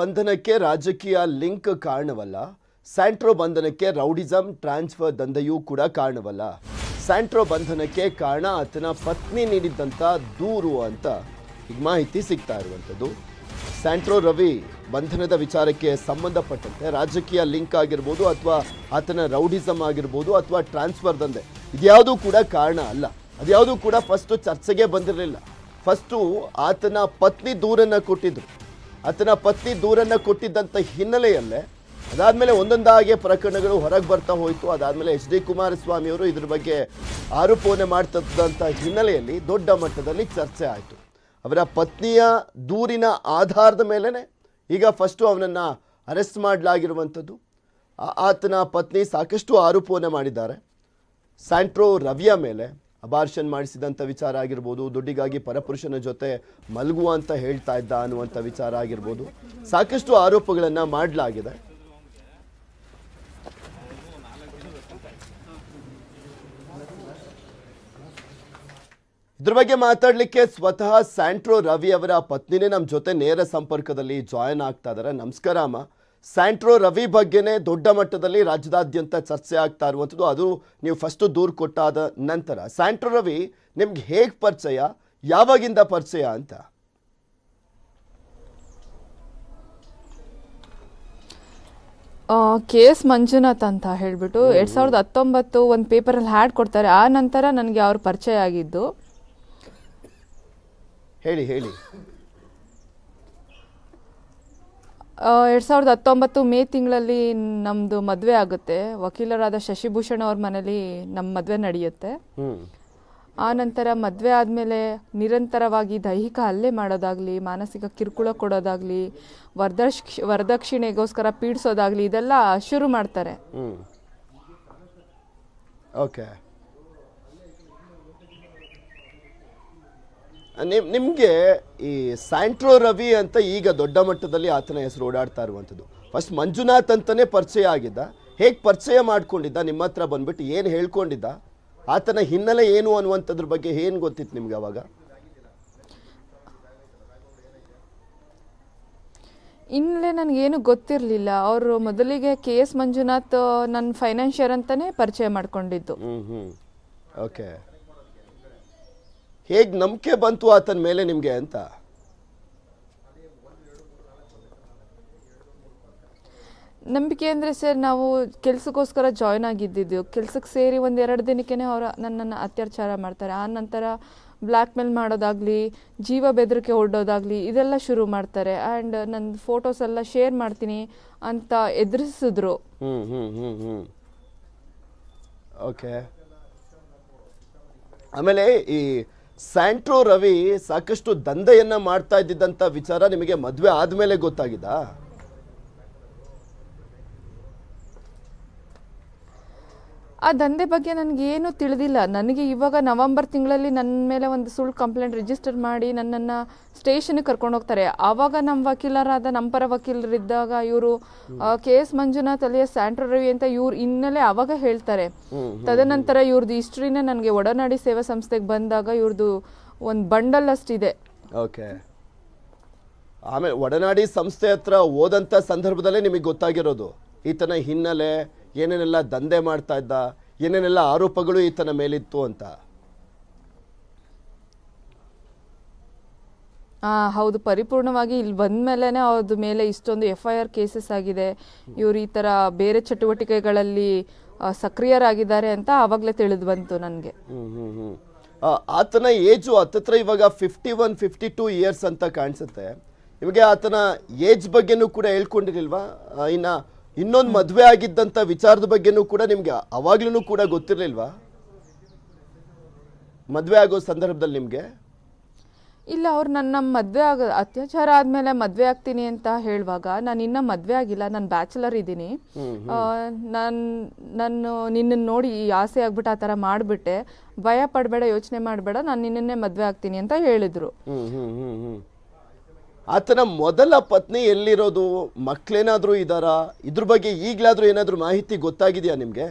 ಬಂಧನಕ್ಕೆ ರಾಜಕೀಯ ಲಿಂಕ್ ಕಾರಣವಲ್ಲ ಸ್ಯಾಂಟ್ರೋ ಬಂಧನಕ್ಕೆ ರೌಡಿಸಂ ಟ್ರಾನ್ಸ್ಫರ್ ದಂಧೆಯೂ ಕೂಡ ಕಾರಣವಲ್ಲ ಸ್ಯಾಂಟ್ರೋ ಬಂಧನಕ್ಕೆ ಕಾರಣ ಆತನ ಪತ್ನಿ ನೀಡಿದ್ದಂಥ ದೂರು ಅಂತ ಈಗ ಮಾಹಿತಿ ಸಿಗ್ತಾ ಇರುವಂಥದ್ದು ಸ್ಯಾಂಟ್ರೋ ರವಿ ಬಂಧನದ ವಿಚಾರಕ್ಕೆ ಸಂಬಂಧಪಟ್ಟಂತೆ ರಾಜಕೀಯ ಲಿಂಕ್ ಆಗಿರ್ಬೋದು ಅಥವಾ ಆತನ ರೌಡಿಸಮ್ ಆಗಿರ್ಬೋದು ಅಥವಾ ಟ್ರಾನ್ಸ್ಫರ್ ದಂಧೆ ಇದ್ಯಾವುದು ಕೂಡ ಕಾರಣ ಅಲ್ಲ ಅದ್ಯಾವುದೂ ಕೂಡ ಫಸ್ಟು ಚರ್ಚೆಗೆ ಬಂದಿರಲಿಲ್ಲ ಫಸ್ಟು ಆತನ ಪತ್ನಿ ದೂರನ್ನು ಕೊಟ್ಟಿದ್ರು ಆತನ ಪತ್ನಿ ದೂರನ್ನು ಕೊಟ್ಟಿದ್ದಂಥ ಹಿನ್ನೆಲೆಯಲ್ಲೇ ಅದಾದಮೇಲೆ ಒಂದೊಂದಾಗೆ ಪ್ರಕರಣಗಳು ಹೊರಗೆ ಬರ್ತಾ ಹೋಯಿತು ಅದಾದಮೇಲೆ ಎಚ್ ಡಿ ಕುಮಾರಸ್ವಾಮಿಯವರು ಇದ್ರ ಬಗ್ಗೆ ಆರೋಪವನ್ನು ಮಾಡ್ತದಂಥ ಹಿನ್ನೆಲೆಯಲ್ಲಿ ದೊಡ್ಡ ಮಟ್ಟದಲ್ಲಿ ಚರ್ಚೆ ಆಯಿತು ಅವರ ಪತ್ನಿಯ ದೂರಿನ ಆಧಾರದ ಮೇಲೇ ಈಗ ಫಸ್ಟು ಅವನನ್ನು ಅರೆಸ್ಟ್ ಮಾಡಲಾಗಿರುವಂಥದ್ದು ಆತನ ಪತ್ನಿ ಸಾಕಷ್ಟು ಆರೋಪವನ್ನು ಮಾಡಿದ್ದಾರೆ ಸ್ಯಾಂಟ್ರೋ ರವಿಯ ಮೇಲೆ ಅಬಾರ್ಷನ್ ಮಾಡಿಸಿದಂಥ ವಿಚಾರ ಆಗಿರ್ಬೋದು ದುಡ್ಡಿಗಾಗಿ ಪರಪುರುಷನ ಜೊತೆ ಮಲಗುವ ಅಂತ ಹೇಳ್ತಾ ಇದ್ದ ಅನ್ನುವಂಥ ವಿಚಾರ ಆಗಿರ್ಬೋದು ಸಾಕಷ್ಟು ಆರೋಪಗಳನ್ನು ಮಾಡಲಾಗಿದೆ ಇದ್ರ ಬಗ್ಗೆ ಮಾತಾಡಲಿಕ್ಕೆ ಸ್ವತಃ ಸ್ಯಾಂಟ್ರೋ ರವಿ ಅವರ ಪತ್ನಿನೇ ನಮ್ಮ ಜೊತೆ ನೇರ ಸಂಪರ್ಕದಲ್ಲಿ ಜಾಯಿನ್ ಆಗ್ತಾ ಇದ್ದಾರೆ ನಮಸ್ಕಾರ ಅಮ್ಮ ಸ್ಯಾಂಟ್ರೋ ರವಿ ಬಗ್ಗೆನೇ ದೊಡ್ಡ ಮಟ್ಟದಲ್ಲಿ ರಾಜ್ಯದಾದ್ಯಂತ ಚರ್ಚೆ ಆಗ್ತಾ ಇರುವಂಥದ್ದು ಅದು ನೀವು ಫಸ್ಟು ದೂರು ಕೊಟ್ಟಾದ ನಂತರ ಸ್ಯಾಂಟ್ರೋ ರವಿ ನಿಮ್ಗೆ ಹೇಗೆ ಪರಿಚಯ ಯಾವಾಗಿಂದ ಪರಿಚಯ ಅಂತ ಎಸ್ ಮಂಜುನಾಥ್ ಅಂತ ಹೇಳ್ಬಿಟ್ಟು ಎರಡ್ ಸಾವಿರದ ಹತ್ತೊಂಬತ್ತು ಒಂದು ಪೇಪರಲ್ಲಿ ಹ್ಯಾಡ್ ಕೊಡ್ತಾರೆ ಆ ನಂತರ ನನಗೆ ಅವ್ರ ಪರಿಚಯ ಆಗಿದ್ದು ಹೇಳಿ ಹೇಳಿ ಎರಡು ಸಾವಿರದ ಹತ್ತೊಂಬತ್ತು ಮೇ ತಿಂಗಳಲ್ಲಿ ನಮ್ಮದು ಮದುವೆ ಆಗುತ್ತೆ ವಕೀಲರಾದ ಶಶಿಭೂಷಣ್ ಅವ್ರ ಮನೇಲಿ ನಮ್ಮ ಮದುವೆ ನಡೆಯುತ್ತೆ ಆ ನಂತರ ಮದುವೆ ಆದಮೇಲೆ ನಿರಂತರವಾಗಿ ದೈಹಿಕ ಹಲ್ಲೆ ಮಾಡೋದಾಗಲಿ ಮಾನಸಿಕ ಕಿರುಕುಳ ಕೊಡೋದಾಗಲಿ ವರದಕ್ಷ ವರದಕ್ಷಿಣೆಗೋಸ್ಕರ ಪೀಡಿಸೋದಾಗಲಿ ಇದೆಲ್ಲ ಶುರು ಮಾಡ್ತಾರೆ ಓಕೆ ನಿಮ್ ನಿಮಗೆ ಈ ಸ್ಯಾಂಟ್ರೋ ರವಿ ಅಂತ ಈಗ ದೊಡ್ಡ ಮಟ್ಟದಲ್ಲಿ ಆತನ ಹೆಸರು ಓಡಾಡ್ತಾ ಇರುವಂಥದ್ದು ಫಸ್ಟ್ ಮಂಜುನಾಥ್ ಅಂತಲೇ ಪರಿಚಯ ಆಗಿದ್ದ ಹೇಗೆ ಪರಿಚಯ ಮಾಡ್ಕೊಂಡಿದ್ದ ನಿಮ್ಮ ಹತ್ರ ಬಂದ್ಬಿಟ್ಟು ಏನು ಹೇಳ್ಕೊಂಡಿದ್ದ ಆತನ ಹಿನ್ನೆಲೆ ಏನು ಅನ್ನುವಂಥದ್ರ ಬಗ್ಗೆ ಏನು ಗೊತ್ತಿತ್ತು ನಿಮ್ಗೆ ಅವಾಗ ಇನ್ನೇ ನನಗೇನು ಗೊತ್ತಿರಲಿಲ್ಲ ಅವರು ಮೊದಲಿಗೆ ಕೆ ಎಸ್ ಮಂಜುನಾಥ್ ನನ್ನ ಫೈನಾನ್ಷಿಯರ್ ಅಂತಲೇ ಪರಿಚಯ ಮಾಡ್ಕೊಂಡಿದ್ದು ಓಕೆ ಹೇಗೆ ನಂಬಿಕೆ ಬಂತು ಆತನ ಮೇಲೆ ನಿಮಗೆ ಅಂತ ನಂಬಿಕೆ ಅಂದರೆ ಸರ್ ನಾವು ಕೆಲಸಕ್ಕೋಸ್ಕರ ಜಾಯ್ನ್ ಆಗಿದ್ದಿದ್ದು ಕೆಲಸಕ್ಕೆ ಸೇರಿ ಒಂದು ಎರಡು ದಿನಕ್ಕೇ ಅವರು ನನ್ನನ್ನು ಅತ್ಯಾಚಾರ ಮಾಡ್ತಾರೆ ಆ ನಂತರ ಬ್ಲ್ಯಾಕ್ ಮಾಡೋದಾಗಲಿ ಜೀವ ಬೆದರಿಕೆ ಒಡ್ಡೋದಾಗಲಿ ಇದೆಲ್ಲ ಶುರು ಮಾಡ್ತಾರೆ ಆ್ಯಂಡ್ ನನ್ನ ಫೋಟೋಸ್ ಎಲ್ಲ ಶೇರ್ ಮಾಡ್ತೀನಿ ಅಂತ ಎದುರಿಸಿದ್ರು ಓಕೆ ಆಮೇಲೆ ಈ ಸ್ಯಾಂಟ್ರೋ ರವಿ ಸಾಕಷ್ಟು ದಂಧೆಯನ್ನು ಮಾಡ್ತಾ ಇದ್ದಿದ್ದಂಥ ವಿಚಾರ ನಿಮಗೆ ಮದುವೆ ಆದಮೇಲೆ ಗೊತ್ತಾಗಿದಾ ಆ ದಂಧೆ ಬಗ್ಗೆ ಏನು ತಿಳಿದಿಲ್ಲ ನನಗೆ ಇವಾಗ ನವೆಂಬರ್ ತಿಂಗಳಲ್ಲಿ ನನ್ನ ಮೇಲೆ ಒಂದು ಸುಳ್ಳು ಕಂಪ್ಲೇಂಟ್ ರಿಜಿಸ್ಟರ್ ಮಾಡಿ ನನ್ನನ್ನು ಸ್ಟೇಷನ್ಗೆ ಕರ್ಕೊಂಡು ಹೋಗ್ತಾರೆ ಆವಾಗ ನಮ್ಮ ವಕೀಲರಾದ ನಮ್ಮ ಪರ ವಕೀಲರಿದ್ದಾಗ ಇವರು ಕೆ ಎಸ್ ಮಂಜುನಾಥ್ ಅಲ್ಲಿಯ ಸ್ಯಾಂಟ್ರೋ ರವಿ ಅಂತ ಇವ್ರು ಹಿನ್ನೆಲೆ ಆವಾಗ ಹೇಳ್ತಾರೆ ತದನಂತರ ಇವ್ರದ್ದು ಹಿಸ್ಟ್ರಿನ ನನಗೆ ಒಡನಾಡಿ ಸೇವಾ ಸಂಸ್ಥೆಗೆ ಬಂದಾಗ ಇವ್ರದ್ದು ಒಂದು ಬಂಡಲ್ ಅಷ್ಟಿದೆ ಓಕೆ ಆಮೇಲೆ ಒಡನಾಡಿ ಸಂಸ್ಥೆ ಹತ್ರ ಹೋದಂಥ ಸಂದರ್ಭದಲ್ಲೇ ನಿಮಗೆ ಗೊತ್ತಾಗಿರೋದು ಈತನ ಹಿನ್ನೆಲೆ ಏನೇನೆಲ್ಲ ದಂಧೆ ಮಾಡ್ತಾ ಇದ್ದ ಏನೇನೆಲ್ಲ ಆರೋಪಗಳು ಈತನ ಮೇಲಿತ್ತು ಅಂತ ಹೌದು ಪರಿಪೂರ್ಣವಾಗಿ ಇಲ್ಲಿ ಬಂದ ಮೇಲೇ ಮೇಲೆ ಇಷ್ಟೊಂದು ಎಫ್ ಐ ಆರ್ ಕೇಸಸ್ ಆಗಿದೆ ಇವರು ಈ ಥರ ಬೇರೆ ಚಟುವಟಿಕೆಗಳಲ್ಲಿ ಸಕ್ರಿಯರಾಗಿದ್ದಾರೆ ಅಂತ ಆವಾಗಲೇ ತಿಳಿದು ಬಂತು ನನಗೆ ಆತನ ಏಜು ಹತ್ತತ್ರ ಇವಾಗ fifty one fifty two years ಅಂತ ಕಾಣಿಸುತ್ತೆ ಇವಾಗ ಆತನ ಏಜ್ ಬಗ್ಗೆನೂ ಕೂಡ ಹೇಳ್ಕೊಂಡಿರಲ್ವಾ ಇನ್ನು ಇನ್ನೊಂದು ಮದುವೆ ಆಗಿದ್ದಂತ ವಿಚಾರದ ಬಗ್ಗೆನೂ ಕೂಡ ನಿಮಗೆ ಅವಾಗ್ಲೂ ಕೂಡ ಗೊತ್ತಿರಲಿಲ್ವಾ ಮದುವೆ ಆಗೋ ಸಂದರ್ಭದಲ್ಲಿ ನಿಮಗೆ ಇಲ್ಲ ಅವ್ರು ನನ್ನ ಮದ್ವೆ ಮದುವೆ ಆಗ ಅತ್ಯಾಚಾರ ಆದಮೇಲೆ ಮದುವೆ ಆಗ್ತೀನಿ ಅಂತ ಹೇಳುವಾಗ ನಾನು ಇನ್ನ ಮದುವೆ ಆಗಿಲ್ಲ ನಾನು ಬ್ಯಾಚುಲರ್ ಇದ್ದೀನಿ ನಾನು ನಾನು ನಿನ್ನನ್ನು ನೋಡಿ ಆಸೆ ಆಗ್ಬಿಟ್ಟು ಆ ತರ ಮಾಡಿಬಿಟ್ಟೆ ಭಯ ಪಡಬೇಡ ಯೋಚನೆ ಮಾಡಬೇಡ ನಾನು ನಿನ್ನನ್ನೇ ಮದುವೆ ಆಗ್ತೀನಿ ಅಂತ ಹೇಳಿದ್ರು ಆತನ ಮೊದಲ ಪತ್ನಿ ಎಲ್ಲಿರೋದು ಮಕ್ಕಳೇನಾದರೂ ಇದ್ದಾರಾ ಇದ್ರ ಬಗ್ಗೆ ಈಗಲಾದರೂ ಏನಾದರೂ ಮಾಹಿತಿ ಗೊತ್ತಾಗಿದೆಯಾ ನಿಮಗೆ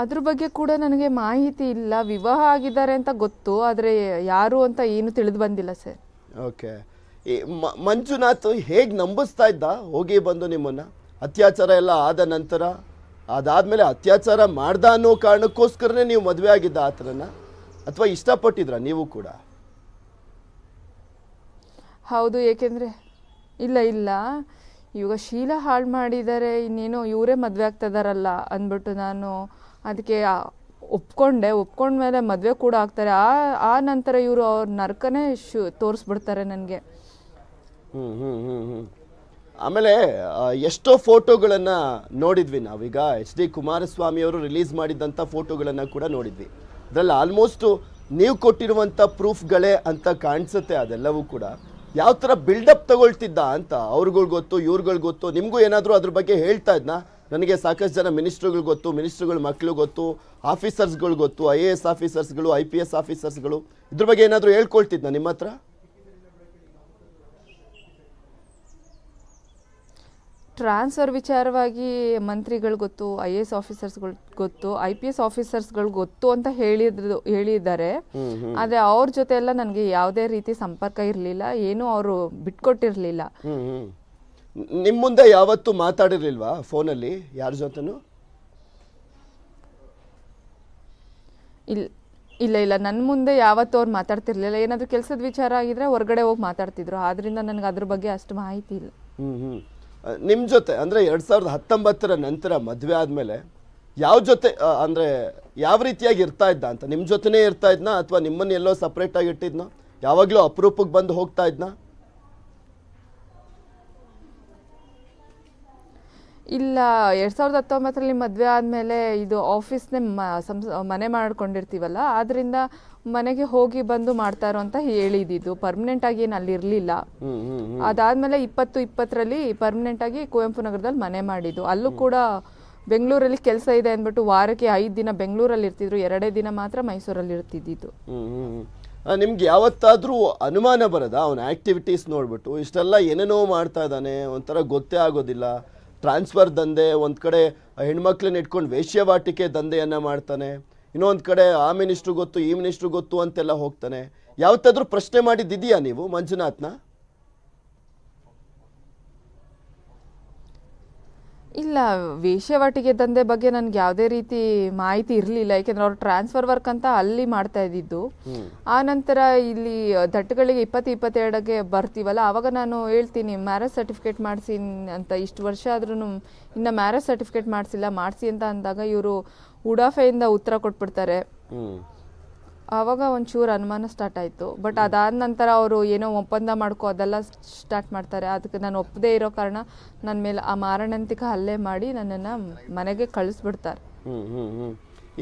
ಅದ್ರ ಬಗ್ಗೆ ಕೂಡ ನನಗೆ ಮಾಹಿತಿ ಇಲ್ಲ ವಿವಾಹ ಆಗಿದ್ದಾರೆ ಅಂತ ಗೊತ್ತು ಆದರೆ ಯಾರು ಅಂತ ಏನು ತಿಳಿದು ಬಂದಿಲ್ಲ ಸರ್ ಓಕೆ ಈ ಮಂಜುನಾಥ್ ಹೇಗೆ ನಂಬಿಸ್ತಾ ಇದ್ದ ಹೋಗಿ ಬಂದು ನಿಮ್ಮನ್ನು ಅತ್ಯಾಚಾರ ಎಲ್ಲ ಆದ ನಂತರ ಅದಾದಮೇಲೆ ಅತ್ಯಾಚಾರ ಮಾಡ್ದ ಅನ್ನೋ ಕಾರಣಕ್ಕೋಸ್ಕರನೇ ನೀವು ಮದುವೆ ಆಗಿದ್ದ ಆತನನ್ನು ಅಥವಾ ಇಷ್ಟಪಟ್ಟಿದ್ರಾ ನೀವು ಕೂಡ ಹೌದು ಏಕೆಂದರೆ ಇಲ್ಲ ಇಲ್ಲ ಇವಾಗ ಶೀಲ ಹಾಳು ಮಾಡಿದರೆ ಇನ್ನೇನು ಇವರೇ ಮದುವೆ ಆಗ್ತಿದಾರಲ್ಲ ಅಂದ್ಬಿಟ್ಟು ನಾನು ಅದಕ್ಕೆ ಒಪ್ಕೊಂಡೆ ಮೇಲೆ ಮದುವೆ ಕೂಡ ಆಗ್ತಾರೆ ಆ ಆ ನಂತರ ಇವರು ಅವ್ರ ನರ್ಕನೇ ಶು ತೋರಿಸ್ಬಿಡ್ತಾರೆ ನನಗೆ ಹ್ಞೂ ಹ್ಞೂ ಹ್ಞೂ ಹ್ಞೂ ಆಮೇಲೆ ಎಷ್ಟೋ ಫೋಟೋಗಳನ್ನು ನೋಡಿದ್ವಿ ನಾವೀಗ ಎಚ್ ಡಿ ಕುಮಾರಸ್ವಾಮಿ ಅವರು ರಿಲೀಸ್ ಮಾಡಿದ್ದಂಥ ಫೋಟೋಗಳನ್ನು ಕೂಡ ನೋಡಿದ್ವಿ ಅದರಲ್ಲಿ ಆಲ್ಮೋಸ್ಟ್ ನೀವು ಕೊಟ್ಟಿರುವಂಥ ಪ್ರೂಫ್ಗಳೇ ಅಂತ ಕಾಣಿಸುತ್ತೆ ಅದೆಲ್ಲವೂ ಕೂಡ ಯಾವ ಥರ ಬಿಲ್ಡಪ್ ತಗೊಳ್ತಿದ್ದ ಅಂತ ಅವ್ರುಗಳು ಗೊತ್ತು ಇವ್ರುಗಳು ಗೊತ್ತು ನಿಮಗೂ ಏನಾದರೂ ಅದ್ರ ಬಗ್ಗೆ ಹೇಳ್ತಾ ಇದ್ನ ನನಗೆ ಸಾಕಷ್ಟು ಜನ ಮಿನಿಸ್ಟ್ರುಗಳು ಗೊತ್ತು ಮಿನಿಸ್ಟ್ರುಗಳ ಮಕ್ಕಳು ಗೊತ್ತು ಆಫೀಸರ್ಸ್ಗಳು ಗೊತ್ತು ಐ ಎ ಎಸ್ ಆಫೀಸರ್ಸ್ಗಳು ಐ ಪಿ ಎಸ್ ಆಫೀಸರ್ಸ್ಗಳು ಇದ್ರ ಬಗ್ಗೆ ಏನಾದರೂ ಹೇಳ್ಕೊಳ್ತಿದ್ನ ನಿಮ್ಮ ಹತ್ರ ಟ್ರಾನ್ಸ್ಫರ್ ವಿಚಾರವಾಗಿ ಮಂತ್ರಿಗಳು ಗೊತ್ತು ಐ ಎ ಎಸ್ ಆಫೀಸರ್ಸ್ಗಳು ಗೊತ್ತು ಐ ಪಿ ಎಸ್ ಆಫೀಸರ್ಸ್ಗಳು ಗೊತ್ತು ಅಂತ ಹೇಳಿದ್ರು ಹೇಳಿದ್ದಾರೆ ಆದರೆ ಅವ್ರ ಜೊತೆ ಎಲ್ಲ ನನಗೆ ಯಾವುದೇ ರೀತಿ ಸಂಪರ್ಕ ಇರಲಿಲ್ಲ ಏನೂ ಅವರು ಬಿಟ್ಕೊಟ್ಟಿರಲಿಲ್ಲ ನಿಮ್ಮ ಮುಂದೆ ಯಾವತ್ತು ಮಾತಾಡಿರಲಿಲ್ವಾ ಫೋನಲ್ಲಿ ಯಾರ ಜೊತೆನೂ ಇಲ್ಲ ಇಲ್ಲ ಇಲ್ಲ ನನ್ನ ಮುಂದೆ ಯಾವತ್ತೂ ಅವ್ರು ಮಾತಾಡ್ತಿರ್ಲಿಲ್ಲ ಏನಾದರೂ ಕೆಲಸದ ವಿಚಾರ ಆಗಿದ್ರೆ ಹೊರಗಡೆ ಹೋಗಿ ಮಾತಾಡ್ತಿದ್ರು ಆದ್ರಿಂದ ನನಗೆ ಅದ್ರ ಬಗ್ಗೆ ಅಷ್ಟು ಮಾಹಿತಿ ಇಲ್ಲ ನಿಮ್ಮ ಜೊತೆ ಅಂದರೆ ಎರಡು ಸಾವಿರದ ಹತ್ತೊಂಬತ್ತರ ನಂತರ ಮದುವೆ ಆದಮೇಲೆ ಯಾವ ಜೊತೆ ಅಂದರೆ ಯಾವ ರೀತಿಯಾಗಿ ಇರ್ತಾ ಇದ್ದ ಅಂತ ನಿಮ್ಮ ಜೊತೆನೇ ಇರ್ತಾ ಇದ್ನಾ ಅಥವಾ ಎಲ್ಲೋ ಸಪ್ರೇಟಾಗಿ ಇಟ್ಟಿದ್ನೋ ಯಾವಾಗಲೂ ಅಪರೂಪಕ್ಕೆ ಬಂದು ಹೋಗ್ತಾ ಇದ್ನಾ ಇಲ್ಲ ಎರಡ್ ಸಾವಿರದ ಹತ್ತೊಂಬತ್ತರಲ್ಲಿ ಮದುವೆ ಆದ್ಮೇಲೆ ಇದು ಆಫೀಸ್ನೇ ಸಂಸ್ ಮನೆ ಮಾಡ್ಕೊಂಡಿರ್ತೀವಲ್ಲ ಆದ್ರಿಂದ ಮನೆಗೆ ಹೋಗಿ ಬಂದು ಮಾಡ್ತಾರೋ ಅಂತ ಹೇಳಿದ್ದು ಪರ್ಮನೆಂಟ್ ಆಗಿ ಏನು ಅದಾದ್ಮೇಲೆ ಇಪ್ಪತ್ತು ಇಪ್ಪತ್ತರಲ್ಲಿ ಪರ್ಮನೆಂಟ್ ಆಗಿ ಕುವೆಂಪು ನಗರದಲ್ಲಿ ಮನೆ ಮಾಡಿದ್ದು ಅಲ್ಲೂ ಕೂಡ ಬೆಂಗಳೂರಲ್ಲಿ ಕೆಲಸ ಇದೆ ಅಂದ್ಬಿಟ್ಟು ವಾರಕ್ಕೆ ಐದು ದಿನ ಬೆಂಗಳೂರಲ್ಲಿ ಇರ್ತಿದ್ರು ಎರಡೇ ದಿನ ಮಾತ್ರ ಮೈಸೂರಲ್ಲಿ ಇರ್ತಿದ್ದು ನಿಮ್ಗೆ ಯಾವತ್ತಾದ್ರೂ ಅನುಮಾನ ಬರದ ಅವನ ಆಕ್ಟಿವಿಟೀಸ್ ನೋಡ್ಬಿಟ್ಟು ಇಷ್ಟೆಲ್ಲ ಏನೇನೋ ಮಾಡ್ತಾ ಇದ್ದಾನೆ ಒಂಥರ ಗೊತ್ತೇ ಆಗೋದಿಲ್ಲ ಟ್ರಾನ್ಸ್ಫರ್ ದಂಧೆ ಒಂದು ಕಡೆ ಹೆಣ್ಮಕ್ಳನ್ನ ಇಟ್ಕೊಂಡು ವೇಶ್ಯವಾಟಿಕೆ ದಂಧೆಯನ್ನು ಮಾಡ್ತಾನೆ ಇನ್ನೊಂದು ಕಡೆ ಆ ಮಿನಿಸ್ಟ್ರು ಗೊತ್ತು ಈ ಮಿನಿಸ್ಟ್ರು ಗೊತ್ತು ಅಂತೆಲ್ಲ ಹೋಗ್ತಾನೆ ಯಾವತ್ತಾದ್ರೂ ಪ್ರಶ್ನೆ ಮಾಡಿದ್ದಿದೆಯಾ ನೀವು ಮಂಜುನಾಥ್ನ ಇಲ್ಲ ವೇಷವಾಟಿಗೆ ದಂಧೆ ಬಗ್ಗೆ ನನ್ಗೆ ಯಾವುದೇ ರೀತಿ ಮಾಹಿತಿ ಇರಲಿಲ್ಲ ಏಕೆಂದರೆ ಅವ್ರು ಟ್ರಾನ್ಸ್ಫರ್ ವರ್ಕ್ ಅಂತ ಅಲ್ಲಿ ಮಾಡ್ತಾ ಇದ್ದಿದ್ದು ಆ ನಂತರ ಇಲ್ಲಿ ದಟ್ಟಗಳಿಗೆ ಇಪ್ಪತ್ತು ಇಪ್ಪತ್ತೆರಡಕ್ಕೆ ಬರ್ತೀವಲ್ಲ ಆವಾಗ ನಾನು ಹೇಳ್ತೀನಿ ಮ್ಯಾರೇಜ್ ಸರ್ಟಿಫಿಕೇಟ್ ಮಾಡಿಸಿ ಅಂತ ಇಷ್ಟು ವರ್ಷ ಆದ್ರೂ ಇನ್ನೂ ಮ್ಯಾರೇಜ್ ಸರ್ಟಿಫಿಕೇಟ್ ಮಾಡಿಸಿಲ್ಲ ಮಾಡಿಸಿ ಅಂತ ಅಂದಾಗ ಇವರು ಉಡಾಫೆಯಿಂದ ಉತ್ತರ ಕೊಟ್ಬಿಡ್ತಾರೆ ಆವಾಗ ಒಂಚೂರು ಅನುಮಾನ ಸ್ಟಾರ್ಟ್ ಆಯಿತು ಬಟ್ ಅದಾದ ನಂತರ ಅವರು ಏನೋ ಒಪ್ಪಂದ ಮಾಡ್ಕೋ ಅದೆಲ್ಲ ಸ್ಟಾರ್ಟ್ ಮಾಡ್ತಾರೆ ಅದಕ್ಕೆ ನಾನು ಒಪ್ಪದೇ ಇರೋ ಕಾರಣ ನನ್ನ ಮೇಲೆ ಆ ಮಾರಣಾಂತಿಕ ಹಲ್ಲೆ ಮಾಡಿ ನನ್ನನ್ನು ಮನೆಗೆ ಕಳಿಸ್ಬಿಡ್ತಾರೆ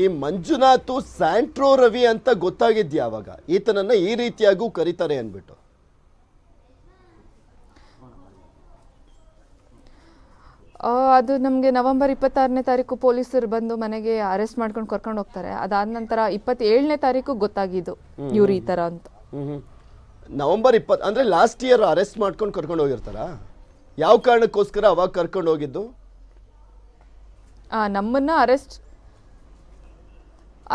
ಈ ಮಂಜುನಾಥು ಸ್ಯಾಂಟ್ರೋ ರವಿ ಅಂತ ಗೊತ್ತಾಗಿದ್ಯಾವಾಗ ಈತನನ್ನು ಈ ರೀತಿಯಾಗೂ ಕರೀತಾರೆ ಅಂದ್ಬಿಟ್ಟು ಅದು ನಮಗೆ ನವೆಂಬರ್ ಇಪ್ಪತ್ತಾರನೇ ತಾರೀಕು ಪೊಲೀಸರು ಬಂದು ಮನೆಗೆ ಅರೆಸ್ಟ್ ಮಾಡ್ಕೊಂಡು ಕರ್ಕೊಂಡು ಹೋಗ್ತಾರೆ ಅದಾದ ನಂತರ ಇಪ್ಪತ್ತೇಳನೇ ತಾರೀಕು ಗೊತ್ತಾಗಿದ್ದು ಇವ್ರು ಈ ಥರ ಅಂತ ನವೆಂಬರ್ ಇಪ್ಪತ್ತು ಅಂದ್ರೆ ಲಾಸ್ಟ್ ಇಯರ್ ಅರೆಸ್ಟ್ ಮಾಡ್ಕೊಂಡು ಕರ್ಕೊಂಡು ಹೋಗಿರ್ತಾರಾ ಯಾವ ಕಾರಣಕ್ಕೋಸ್ಕರ ಅವಾಗ ಕರ್ಕೊಂಡು ಹೋಗಿದ್ದು ನಮ್ಮನ್ನ ಅರೆಸ್ಟ್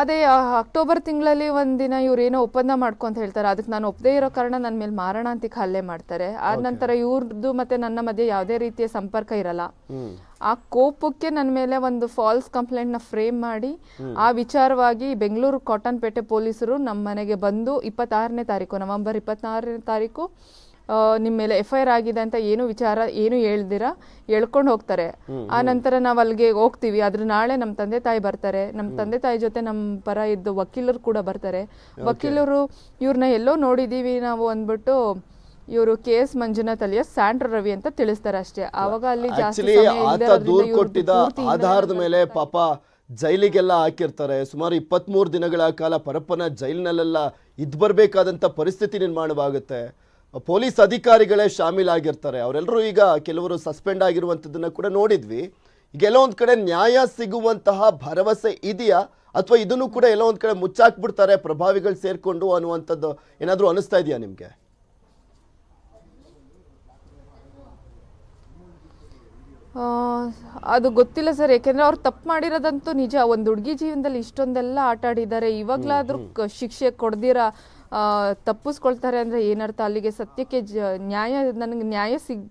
ಅದೇ ಅಕ್ಟೋಬರ್ ತಿಂಗಳಲ್ಲಿ ಒಂದಿನ ಇವ್ರೇನೋ ಒಪ್ಪಂದ ಮಾಡ್ಕೊಂತ ಹೇಳ್ತಾರೆ ಅದಕ್ಕೆ ನಾನು ಒಪ್ಪದೇ ಇರೋ ಕಾರಣ ನನ್ನ ಮೇಲೆ ಮಾರಣ ಅಂತ ಹಲ್ಲೆ ಮಾಡ್ತಾರೆ ಆದ ನಂತರ ಇವ್ರದ್ದು ಮತ್ತೆ ನನ್ನ ಮಧ್ಯೆ ಯಾವುದೇ ರೀತಿಯ ಸಂಪರ್ಕ ಇರಲ್ಲ ಆ ಕೋಪಕ್ಕೆ ನನ್ನ ಮೇಲೆ ಒಂದು ಫಾಲ್ಸ್ ಕಂಪ್ಲೇಂಟ್ ನ ಫ್ರೇಮ್ ಮಾಡಿ ಆ ವಿಚಾರವಾಗಿ ಬೆಂಗಳೂರು ಕಾಟನ್ಪೇಟೆ ಪೊಲೀಸರು ನಮ್ಮ ಮನೆಗೆ ಬಂದು ಇಪ್ಪತ್ತಾರನೇ ತಾರೀಕು ನವೆಂಬರ್ ಇಪ್ಪತ್ತಾರನೇ ತಾರೀಕು ನಿಮ್ಮ ಮೇಲೆ ಎಫ್ ಐ ಆರ್ ಆಗಿದೆ ಅಂತ ಏನು ವಿಚಾರ ಏನು ಹೇಳ್ದಿರ ಹೇಳ್ಕೊಂಡು ಹೋಗ್ತಾರೆ ಆ ನಂತರ ನಾವು ಅಲ್ಲಿಗೆ ಹೋಗ್ತೀವಿ ಆದ್ರೆ ನಾಳೆ ನಮ್ಮ ತಂದೆ ತಾಯಿ ಬರ್ತಾರೆ ನಮ್ಮ ತಂದೆ ತಾಯಿ ಜೊತೆ ನಮ್ಮ ಪರ ಇದ್ದು ವಕೀಲರು ಕೂಡ ಬರ್ತಾರೆ ವಕೀಲರು ಇವ್ರನ್ನ ಎಲ್ಲೋ ನೋಡಿದೀವಿ ನಾವು ಅಂದ್ಬಿಟ್ಟು ಇವರು ಕೆ ಎಸ್ ಮಂಜುನಾಥ್ ಅಲ್ಲಿಯ ಸ್ಯಾಂಡ್ರ ರವಿ ಅಂತ ತಿಳಿಸ್ತಾರೆ ಅಷ್ಟೇ ಅವಾಗ ಅಲ್ಲಿ ಜಾಸ್ತಿ ಆಧಾರದ ಮೇಲೆ ಪಾಪ ಜೈಲಿಗೆಲ್ಲ ಹಾಕಿರ್ತಾರೆ ಸುಮಾರು ಇಪ್ಪತ್ತ್ ದಿನಗಳ ಕಾಲ ಪರಪ್ಪನ ಜೈಲಿನಲ್ಲೆಲ್ಲ ಇದ್ ಬರಬೇಕಾದಂಥ ಪರಿಸ್ಥಿತಿ ನಿರ್ಮಾಣವಾಗುತ್ತೆ ಪೊಲೀಸ್ ಅಧಿಕಾರಿಗಳೇ ಶಾಮೀಲಾಗಿರ್ತಾರೆ ಅವರೆಲ್ಲರೂ ಈಗ ಕೆಲವರು ಸಸ್ಪೆಂಡ್ ಆಗಿರುವಂಥದ್ದನ್ನು ಕೂಡ ನೋಡಿದ್ವಿ ಕೆಲವೊಂದು ಕಡೆ ನ್ಯಾಯ ಸಿಗುವಂತಹ ಭರವಸೆ ಇದೆಯಾ ಅಥವಾ ಇದನ್ನು ಕೂಡ ಎಲ್ಲ ಒಂದು ಕಡೆ ಮುಚ್ಚಾಕ್ಬಿಡ್ತಾರೆ ಪ್ರಭಾವಿಗಳು ಸೇರಿಕೊಂಡು ಅನ್ನುವಂಥದ್ದು ಏನಾದರೂ ಅನಿಸ್ತಾ ಇದೆಯಾ ನಿಮಗೆ ಅದು ಗೊತ್ತಿಲ್ಲ ಸರ್ ಯಾಕೆಂದ್ರೆ ಅವ್ರು ತಪ್ಪು ಮಾಡಿರೋದಂತೂ ನಿಜ ಒಂದು ಹುಡುಗಿ ಜೀವನದಲ್ಲಿ ಇಷ್ಟೊಂದೆಲ್ಲ ಆಟ ಆಡಿದ್ದಾರೆ ಇವಾಗ್ಲಾದ್ರೂ ಶಿಕ್ಷೆ ಕೊಡ್ದಿರಾ ತಪ್ಪಿಸ್ಕೊಳ್ತಾರೆ ಅಂದರೆ ಏನರ್ಥ ಅಲ್ಲಿಗೆ ಸತ್ಯಕ್ಕೆ ಜ ನ್ಯಾಯ ನನಗೆ ನ್ಯಾಯ ಸಿಗ್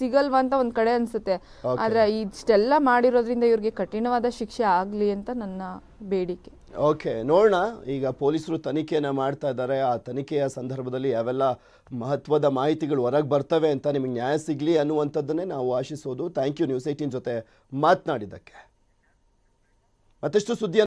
ಸಿಗಲ್ವಾ ಅಂತ ಒಂದು ಕಡೆ ಅನಿಸುತ್ತೆ ಆದರೆ ಇಷ್ಟೆಲ್ಲ ಮಾಡಿರೋದ್ರಿಂದ ಇವ್ರಿಗೆ ಕಠಿಣವಾದ ಶಿಕ್ಷೆ ಆಗಲಿ ಅಂತ ನನ್ನ ಬೇಡಿಕೆ ಓಕೆ ನೋಡೋಣ ಈಗ ಪೊಲೀಸರು ತನಿಖೆಯನ್ನು ಮಾಡ್ತಾ ಇದ್ದಾರೆ ಆ ತನಿಖೆಯ ಸಂದರ್ಭದಲ್ಲಿ ಯಾವೆಲ್ಲ ಮಹತ್ವದ ಮಾಹಿತಿಗಳು ಹೊರಗೆ ಬರ್ತವೆ ಅಂತ ನಿಮಗೆ ನ್ಯಾಯ ಸಿಗಲಿ ಅನ್ನುವಂಥದ್ದನ್ನೇ ನಾವು ಆಶಿಸೋದು ಥ್ಯಾಂಕ್ ಯು ನ್ಯೂಸ್ ಏಯ್ಟೀನ್ ಜೊತೆ ಮಾತನಾಡಿದ್ದಕ್ಕೆ ಮತ್ತಷ್ಟು ಸುದ್ದಿ